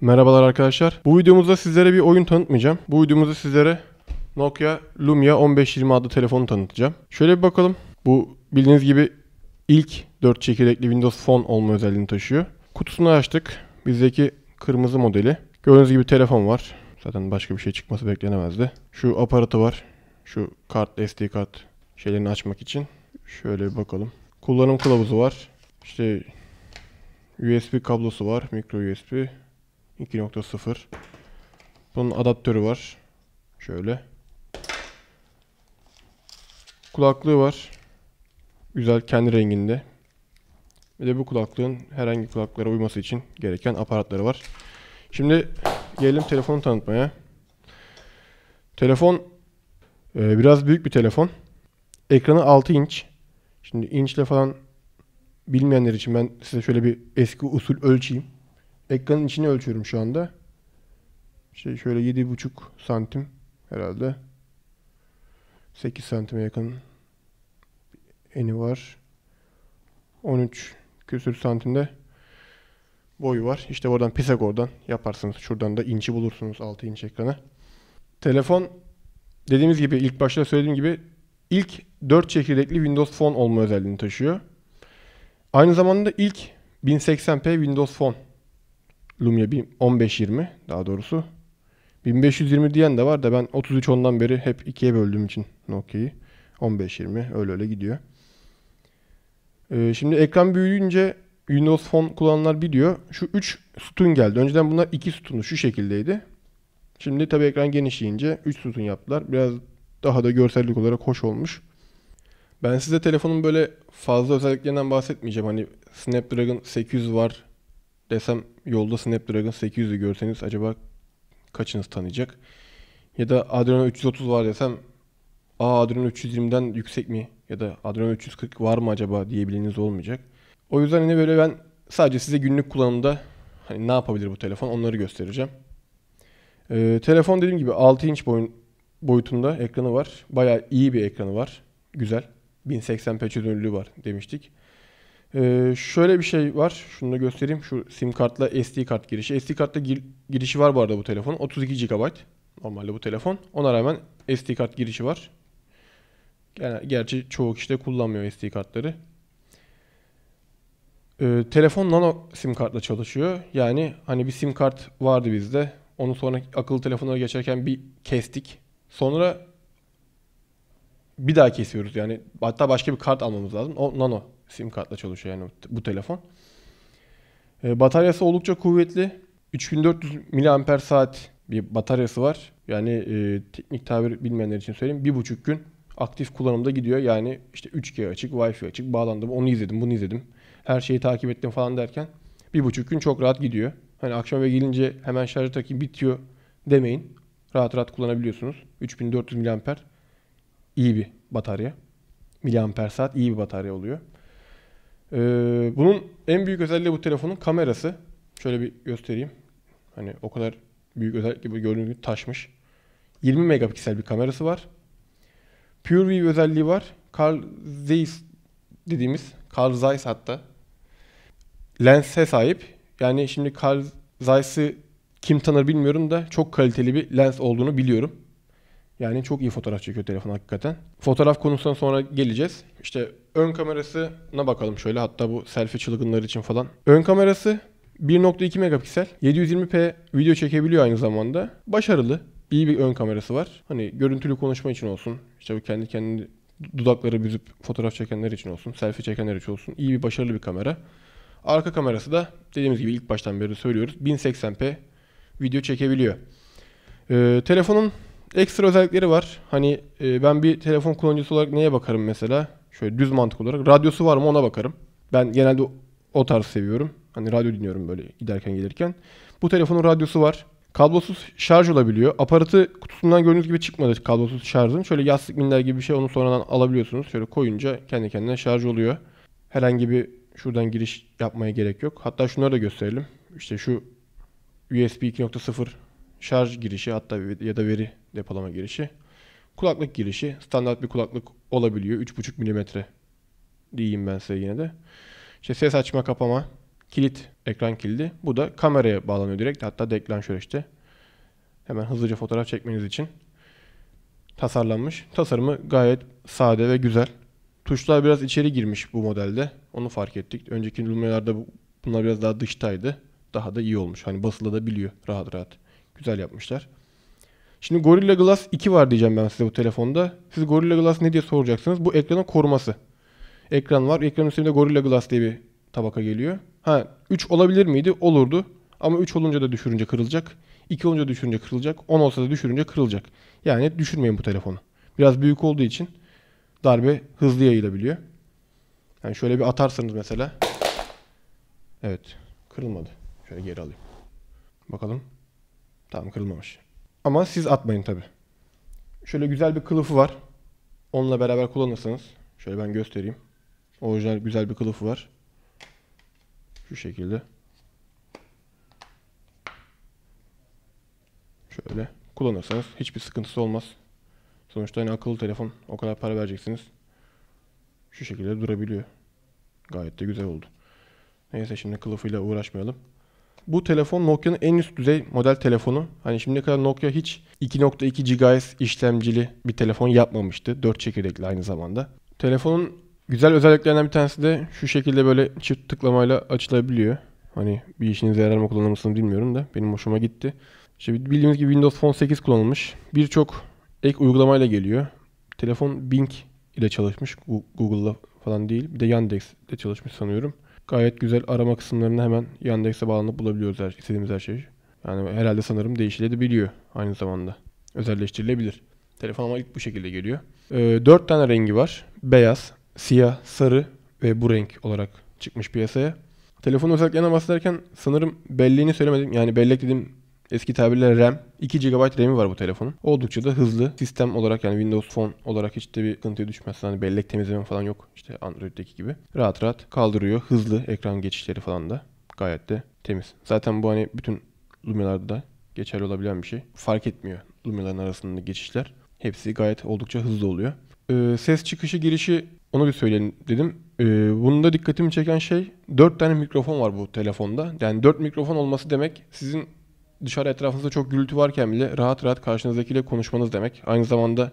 Merhabalar arkadaşlar. Bu videomuzda sizlere bir oyun tanıtmayacağım. Bu videomuzda sizlere Nokia Lumia 1520 adlı telefonu tanıtacağım. Şöyle bir bakalım. Bu bildiğiniz gibi ilk 4 çekirdekli Windows Phone olma özelliğini taşıyor. Kutusunu açtık. Bizdeki kırmızı modeli. Gördüğünüz gibi telefon var. Zaten başka bir şey çıkması beklenemezdi. Şu aparatı var. Şu kart, SD kart şeylerini açmak için. Şöyle bir bakalım. Kullanım kılavuzu var. İşte USB kablosu var. Micro USB. 2.0 Bunun adaptörü var. Şöyle. Kulaklığı var. Güzel kendi renginde. ve de bu kulaklığın herhangi kulaklara uyması için gereken aparatları var. Şimdi gelelim telefonu tanıtmaya. Telefon e, biraz büyük bir telefon. Ekranı 6 inç. Şimdi inçle falan bilmeyenler için ben size şöyle bir eski usul ölçeyim. Ekranın içini ölçüyorum şu anda. şey şöyle 7,5 santim herhalde. 8 santime yakın eni var. 13 küsür santimde boyu var. İşte oradan Pisagor'dan yaparsınız. Şuradan da inci bulursunuz 6 inç ekranı. Telefon dediğimiz gibi ilk başta söylediğim gibi ilk 4 çekirdekli Windows Phone olma özelliğini taşıyor. Aynı zamanda ilk 1080p Windows Phone Lumia 1520 daha doğrusu. 1520 diyen de var da ben 33 ondan beri hep ikiye böldüğüm için Nokia'yı. 1520 öyle öyle gidiyor. Ee, şimdi ekran büyüyünce Windows Phone kullananlar biliyor. Şu 3 sütun geldi. Önceden bunlar 2 sütunu şu şekildeydi. Şimdi tabi ekran genişleyince 3 sütun yaptılar. Biraz daha da görsellik olarak hoş olmuş. Ben size telefonun böyle fazla özelliklerinden bahsetmeyeceğim. Hani Snapdragon 800 var, desem yolda Snapdragon 800'ü görseniz acaba kaçınız tanıyacak? Ya da Adreno 330 var desem Aa Adreno 320'den yüksek mi? Ya da Adreno 340 var mı acaba diyebiliniz olmayacak. O yüzden yine böyle ben sadece size günlük kullanımda hani ne yapabilir bu telefon onları göstereceğim. Ee, telefon dediğim gibi 6 inç boyun, boyutunda ekranı var. Bayağı iyi bir ekranı var. Güzel. 1080p çözünürlüğü var demiştik. Ee, şöyle bir şey var. Şunu da göstereyim. Şu sim kartla SD kart girişi. SD kartla gir girişi var bu arada bu telefonun. 32 GB normalde bu telefon. Ona rağmen SD kart girişi var. Yani gerçi çoğu kişi de kullanmıyor SD kartları. Ee, telefon nano sim kartla çalışıyor. Yani hani bir sim kart vardı bizde. Onu sonra akıllı telefonlara geçerken bir kestik. Sonra bir daha kesiyoruz yani. Hatta başka bir kart almamız lazım. O nano sim kartla çalışıyor yani bu telefon. E, bataryası oldukça kuvvetli. 3400 miliamper saat bir bataryası var. Yani e, teknik tabir bilmeyenler için söyleyeyim. Bir buçuk gün aktif kullanımda gidiyor. Yani işte 3G açık, Wi-Fi açık, bağlandım, onu izledim, bunu izledim. Her şeyi takip ettim falan derken bir buçuk gün çok rahat gidiyor. Hani akşam ve gelince hemen şarjı takayım bitiyor demeyin. Rahat rahat kullanabiliyorsunuz. 3400 miliamper iyi bir batarya. Miliamper saat iyi bir batarya oluyor. Ee, bunun en büyük özelliği bu telefonun kamerası. Şöyle bir göstereyim. Hani o kadar büyük özellik gibi gördüğünüz gibi taşmış. 20 megapiksel bir kamerası var. Pure View özelliği var. Carl Zeiss dediğimiz Carl Zeiss hatta lense sahip. Yani şimdi Carl Zeiss'i kim tanır bilmiyorum da çok kaliteli bir lens olduğunu biliyorum. Yani çok iyi fotoğraf çekiyor telefon hakikaten. Fotoğraf konusuna sonra geleceğiz. İşte ön kamerasına bakalım şöyle hatta bu selfie çılgınları için falan. Ön kamerası 1.2 megapiksel. 720p video çekebiliyor aynı zamanda. Başarılı. İyi bir ön kamerası var. Hani görüntülü konuşma için olsun. İşte bu kendi kendini dudakları büzüp fotoğraf çekenler için olsun. Selfie çekenler için olsun. İyi bir başarılı bir kamera. Arka kamerası da dediğimiz gibi ilk baştan beri söylüyoruz. 1080p video çekebiliyor. Ee, telefonun Ekstra özellikleri var. Hani e, ben bir telefon kullanıcısı olarak neye bakarım mesela? Şöyle düz mantık olarak. Radyosu var mı ona bakarım. Ben genelde o tarz seviyorum. Hani radyo dinliyorum böyle giderken gelirken. Bu telefonun radyosu var. Kablosuz şarj olabiliyor. Aparatı kutusundan gördüğünüz gibi çıkmadı kablosuz şarjın. Şöyle yastık minder gibi bir şey onu sonradan alabiliyorsunuz. Şöyle koyunca kendi kendine şarj oluyor. Herhangi bir şuradan giriş yapmaya gerek yok. Hatta şunları da gösterelim. İşte şu USB 2.0 şarj girişi hatta ya da veri depolama girişi. Kulaklık girişi standart bir kulaklık olabiliyor. 3,5 mm diyeyim ben size yine de. İşte ses açma kapama, kilit, ekran kilidi. Bu da kameraya bağlanıyor direkt. Hatta deklanşör işte. Hemen hızlıca fotoğraf çekmeniz için tasarlanmış. Tasarımı gayet sade ve güzel. Tuşlar biraz içeri girmiş bu modelde. Onu fark ettik. Önceki Lumia'larda bunlar biraz daha dıştaydı. Daha da iyi olmuş. Hani basılı biliyor rahat rahat. Güzel yapmışlar. Şimdi Gorilla Glass 2 var diyeceğim ben size bu telefonda. Siz Gorilla Glass ne diye soracaksınız. Bu ekranın koruması. Ekran var. Ekranın üstünde Gorilla Glass diye bir tabaka geliyor. Ha 3 olabilir miydi? Olurdu. Ama 3 olunca da düşürünce kırılacak. 2 olunca düşürünce kırılacak. 10 olsa da düşürünce kırılacak. Yani düşürmeyin bu telefonu. Biraz büyük olduğu için darbe hızlı yayılabiliyor. Yani şöyle bir atarsanız mesela. Evet. Kırılmadı. Şöyle geri alayım. Bakalım. Tamam kırılmamış. Ama siz atmayın tabi. Şöyle güzel bir kılıfı var. Onunla beraber kullanırsanız. Şöyle ben göstereyim. Orijinal güzel bir kılıfı var. Şu şekilde. Şöyle kullanırsanız hiçbir sıkıntısı olmaz. Sonuçta hani akıllı telefon o kadar para vereceksiniz. Şu şekilde durabiliyor. Gayet de güzel oldu. Neyse şimdi kılıfıyla uğraşmayalım. Bu telefon Nokia'nın en üst düzey model telefonu. Hani şimdiye kadar Nokia hiç 2.2 GHz işlemcili bir telefon yapmamıştı. 4 çekirdekli aynı zamanda. Telefonun güzel özelliklerinden bir tanesi de şu şekilde böyle çift tıklamayla açılabiliyor. Hani bir işinize yarar mı kullanır mısınız bilmiyorum da benim hoşuma gitti. İşte bildiğimiz gibi Windows Phone 8 kullanılmış. Birçok ek uygulamayla geliyor. Telefon Bing ile çalışmış. Google'la falan değil. Bir de Yandex ile çalışmış sanıyorum. Gayet güzel arama kısımlarını hemen Yandex'e bağlanıp bulabiliyoruz her, şey, istediğimiz her şeyi. Yani herhalde sanırım değişilebiliyor aynı zamanda. Özelleştirilebilir. Telefonuma ilk bu şekilde geliyor. Ee, 4 tane rengi var. Beyaz, siyah, sarı ve bu renk olarak çıkmış piyasaya. Telefonun özelliklerinden bahsederken sanırım belleğini söylemedim. Yani bellek dedim Eski tabirle RAM. 2 GB RAM'i var bu telefonun. Oldukça da hızlı. Sistem olarak yani Windows Phone olarak hiç de bir sıkıntıya düşmez. Hani bellek temizleme falan yok. İşte Android'deki gibi. Rahat rahat kaldırıyor. Hızlı ekran geçişleri falan da gayet de temiz. Zaten bu hani bütün Lumia'larda da geçerli olabilen bir şey. Fark etmiyor Lumia'ların arasında geçişler. Hepsi gayet oldukça hızlı oluyor. Ee, ses çıkışı girişi onu bir söyleyelim dedim. Ee, bunda dikkatimi çeken şey 4 tane mikrofon var bu telefonda. Yani 4 mikrofon olması demek sizin dışarı etrafınızda çok gürültü varken bile rahat rahat karşınızdakiyle konuşmanız demek. Aynı zamanda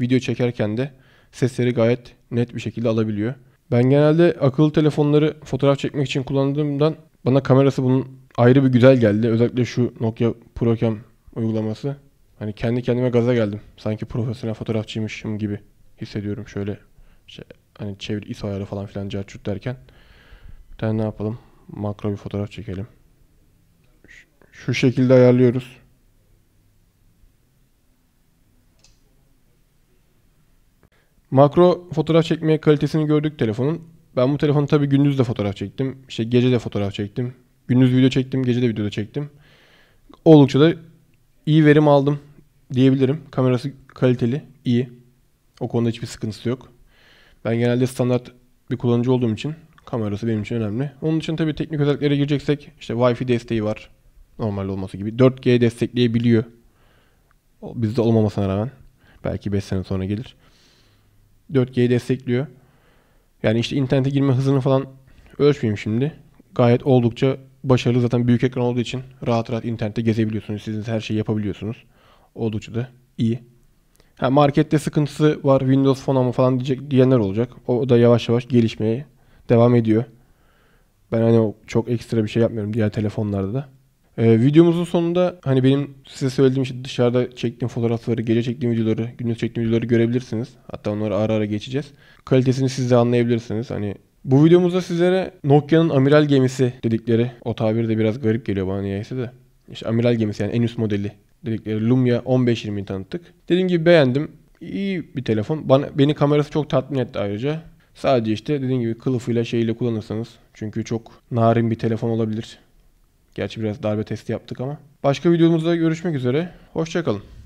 video çekerken de sesleri gayet net bir şekilde alabiliyor. Ben genelde akıllı telefonları fotoğraf çekmek için kullandığımdan bana kamerası bunun ayrı bir güzel geldi. Özellikle şu Nokia Procam uygulaması. Hani kendi kendime gaza geldim. Sanki profesyonel fotoğrafçıymışım gibi hissediyorum şöyle. Işte, hani çevir ISO ayarı falan filan cahçut derken. Bir tane ne yapalım? Makro bir fotoğraf çekelim. Şu şekilde ayarlıyoruz. Makro fotoğraf çekmeye kalitesini gördük telefonun. Ben bu telefonu tabi gündüz de fotoğraf çektim. İşte gece de fotoğraf çektim. Gündüz video çektim, gece de video da çektim. Oldukça da iyi verim aldım diyebilirim. Kamerası kaliteli, iyi. O konuda hiçbir sıkıntısı yok. Ben genelde standart bir kullanıcı olduğum için kamerası benim için önemli. Onun için tabi teknik özelliklere gireceksek işte Wi-Fi desteği var normal olması gibi. 4G destekleyebiliyor. Bizde olmamasına rağmen. Belki 5 sene sonra gelir. 4G'yi destekliyor. Yani işte internete girme hızını falan ölçmeyeyim şimdi. Gayet oldukça başarılı zaten büyük ekran olduğu için rahat rahat internette gezebiliyorsunuz. Sizin her şeyi yapabiliyorsunuz. Oldukça da iyi. Ha, markette sıkıntısı var Windows Phone ama falan diyecek diyenler olacak. O da yavaş yavaş gelişmeye devam ediyor. Ben hani çok ekstra bir şey yapmıyorum diğer telefonlarda da. Ee, videomuzun sonunda hani benim size söylediğim işte dışarıda çektiğim fotoğrafları, gece çektiğim videoları, gündüz çektiğim videoları görebilirsiniz. Hatta onları ara ara geçeceğiz. Kalitesini siz de anlayabilirsiniz. Hani bu videomuzda sizlere Nokia'nın amiral gemisi dedikleri o tabir de biraz garip geliyor bana niyeyse de. İşte amiral gemisi yani en üst modeli dedikleri Lumia 1520'yi tanıttık. Dediğim gibi beğendim. İyi bir telefon. Bana, beni kamerası çok tatmin etti ayrıca. Sadece işte dediğim gibi kılıfıyla şeyiyle kullanırsanız. Çünkü çok narin bir telefon olabilir. Gerçi biraz darbe testi yaptık ama. Başka videomuzda görüşmek üzere. Hoşçakalın.